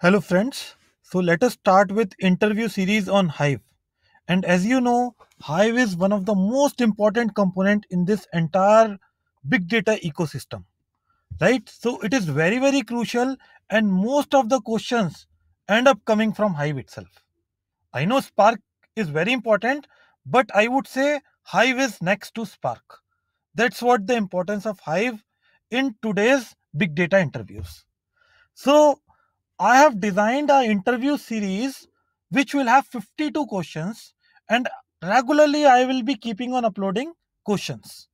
Hello friends. So let us start with interview series on Hive. And as you know, Hive is one of the most important component in this entire big data ecosystem. Right? So it is very very crucial and most of the questions end up coming from Hive itself. I know Spark is very important, but I would say Hive is next to Spark. That's what the importance of Hive in today's big data interviews. So I have designed an interview series which will have 52 questions and regularly I will be keeping on uploading questions.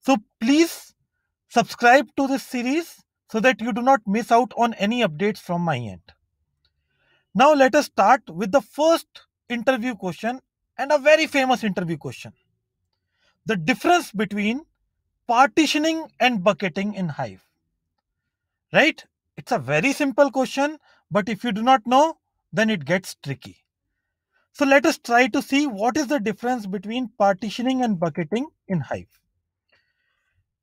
So please subscribe to this series so that you do not miss out on any updates from my end. Now let us start with the first interview question and a very famous interview question. The difference between partitioning and bucketing in Hive. Right? It's a very simple question, but if you do not know, then it gets tricky. So let us try to see what is the difference between partitioning and bucketing in Hive.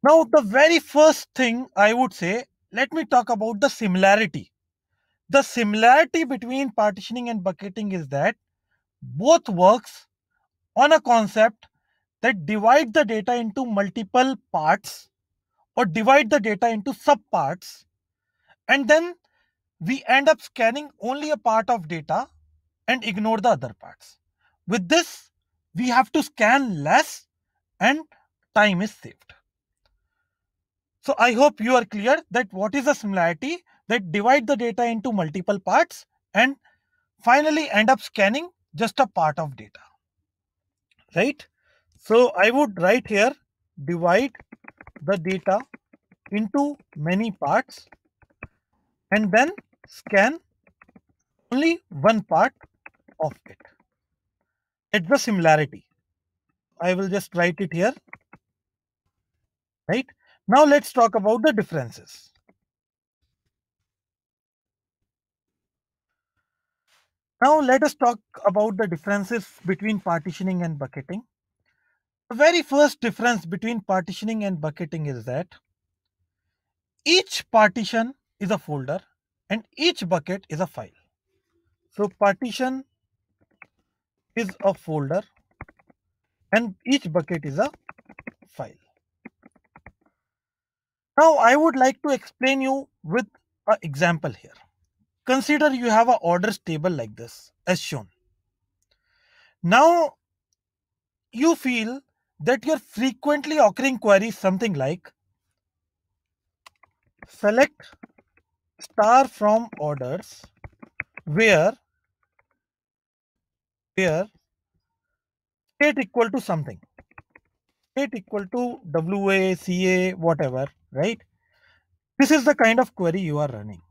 Now, the very first thing I would say, let me talk about the similarity. The similarity between partitioning and bucketing is that both works on a concept that divide the data into multiple parts or divide the data into subparts and then we end up scanning only a part of data and ignore the other parts. With this, we have to scan less and time is saved. So I hope you are clear that what is a similarity that divide the data into multiple parts and finally end up scanning just a part of data. Right? So I would write here divide the data into many parts and then scan only one part of it. It's the similarity. I will just write it here. Right. Now let's talk about the differences. Now let us talk about the differences between partitioning and bucketing. The very first difference between partitioning and bucketing is that each partition is a folder and each bucket is a file. So partition is a folder and each bucket is a file. Now I would like to explain you with an example here. Consider you have an orders table like this as shown. Now you feel that your frequently occurring query is something like select star from orders where where state equal to something state equal to wa ca whatever right this is the kind of query you are running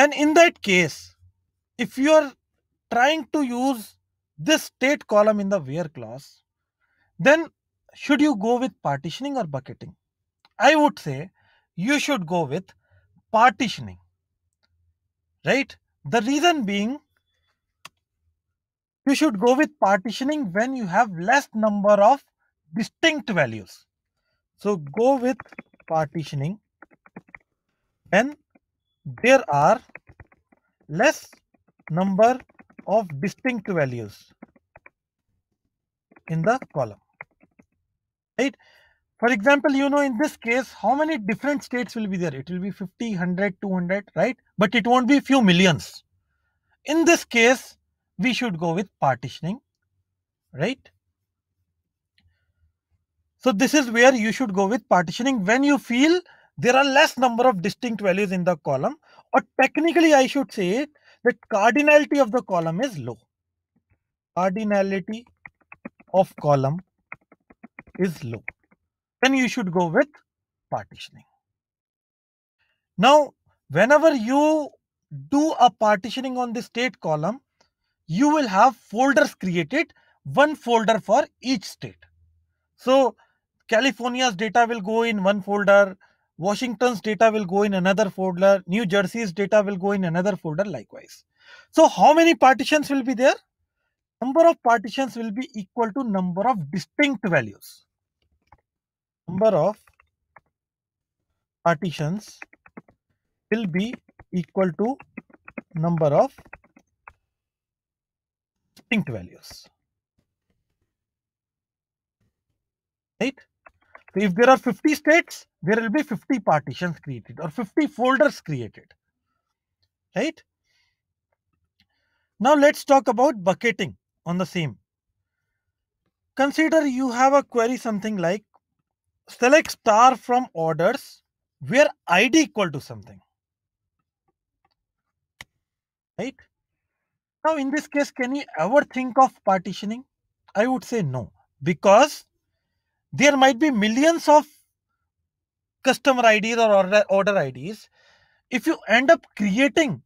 then in that case if you are trying to use this state column in the where clause then should you go with partitioning or bucketing i would say you should go with partitioning. Right? The reason being, you should go with partitioning when you have less number of distinct values. So go with partitioning when there are less number of distinct values in the column. Right? For example, you know, in this case, how many different states will be there? It will be 50, 100, 200, right? But it won't be few millions. In this case, we should go with partitioning, right? So this is where you should go with partitioning when you feel there are less number of distinct values in the column or technically I should say that cardinality of the column is low. Cardinality of column is low then you should go with partitioning. Now, whenever you do a partitioning on the state column, you will have folders created, one folder for each state. So, California's data will go in one folder, Washington's data will go in another folder, New Jersey's data will go in another folder likewise. So, how many partitions will be there? Number of partitions will be equal to number of distinct values number of partitions will be equal to number of distinct values. Right? So, if there are 50 states, there will be 50 partitions created or 50 folders created. Right? Now, let's talk about bucketing on the same. Consider you have a query something like select star from orders where id equal to something right now in this case can you ever think of partitioning i would say no because there might be millions of customer ids or order, order ids if you end up creating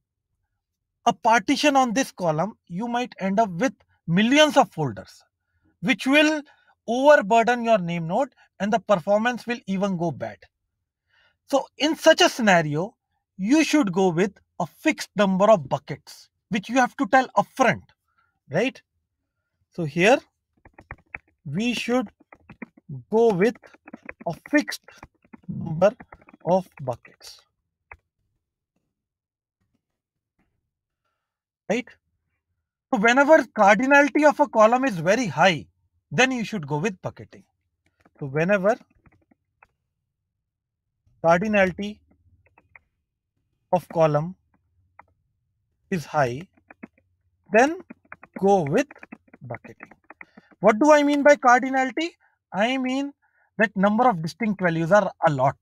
a partition on this column you might end up with millions of folders which will overburden your name node and the performance will even go bad. So, in such a scenario, you should go with a fixed number of buckets, which you have to tell upfront, right? So, here we should go with a fixed number of buckets, right? So, whenever cardinality of a column is very high, then you should go with bucketing. So whenever cardinality of column is high, then go with bucketing. What do I mean by cardinality? I mean that number of distinct values are a lot,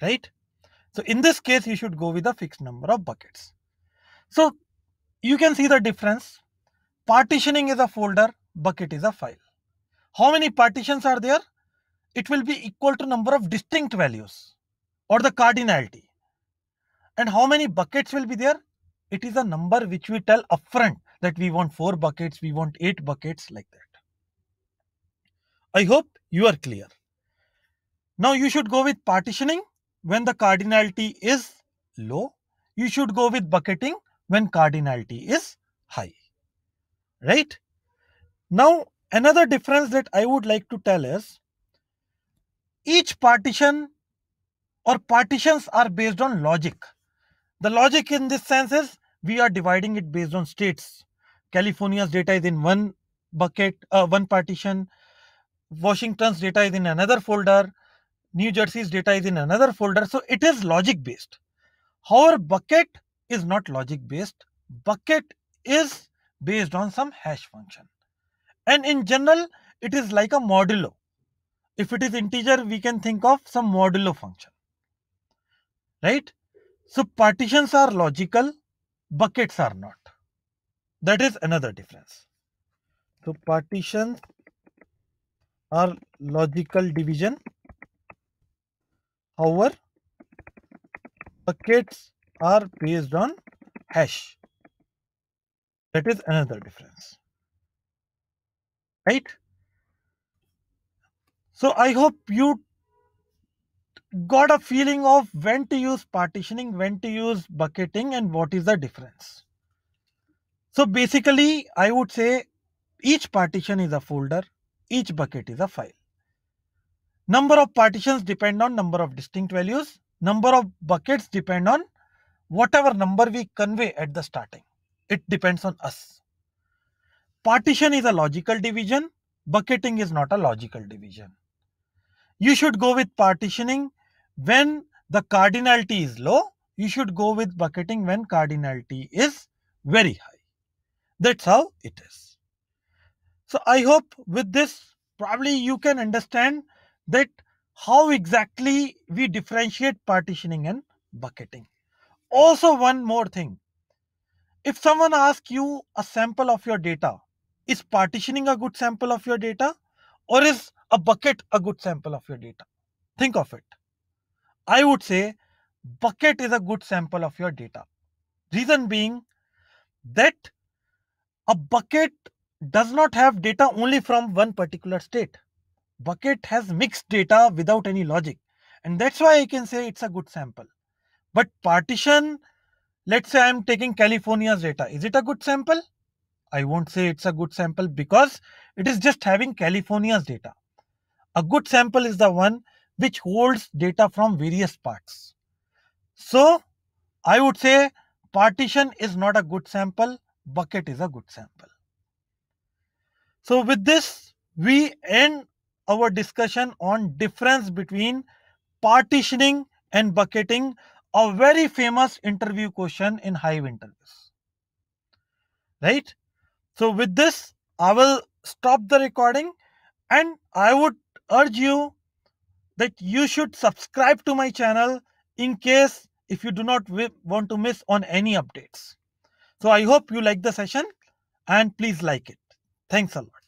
right? So in this case, you should go with a fixed number of buckets. So you can see the difference. Partitioning is a folder, bucket is a file. How many partitions are there? it will be equal to number of distinct values or the cardinality. And how many buckets will be there? It is a number which we tell upfront that we want 4 buckets, we want 8 buckets like that. I hope you are clear. Now you should go with partitioning when the cardinality is low. You should go with bucketing when cardinality is high. Right? Now another difference that I would like to tell is each partition or partitions are based on logic. The logic in this sense is we are dividing it based on states. California's data is in one bucket, uh, one partition. Washington's data is in another folder. New Jersey's data is in another folder. So it is logic based. However, bucket is not logic based. Bucket is based on some hash function. And in general, it is like a modulo if it is integer we can think of some modulo function right so partitions are logical buckets are not that is another difference so partitions are logical division however buckets are based on hash that is another difference right so I hope you got a feeling of when to use partitioning, when to use bucketing, and what is the difference. So basically, I would say each partition is a folder, each bucket is a file. Number of partitions depend on number of distinct values. Number of buckets depend on whatever number we convey at the starting. It depends on us. Partition is a logical division. Bucketing is not a logical division you should go with partitioning when the cardinality is low. You should go with bucketing when cardinality is very high. That's how it is. So I hope with this probably you can understand that how exactly we differentiate partitioning and bucketing. Also one more thing. If someone asks you a sample of your data, is partitioning a good sample of your data? Or is a bucket a good sample of your data? Think of it. I would say bucket is a good sample of your data. Reason being that a bucket does not have data only from one particular state. Bucket has mixed data without any logic. And that's why I can say it's a good sample. But partition, let's say I'm taking California's data. Is it a good sample? I won't say it's a good sample because it is just having California's data. A good sample is the one which holds data from various parts. So I would say partition is not a good sample, bucket is a good sample. So with this, we end our discussion on difference between partitioning and bucketing, a very famous interview question in Hive interviews. Right? So, with this, I will stop the recording and I would urge you that you should subscribe to my channel in case if you do not want to miss on any updates. So, I hope you like the session and please like it. Thanks a lot.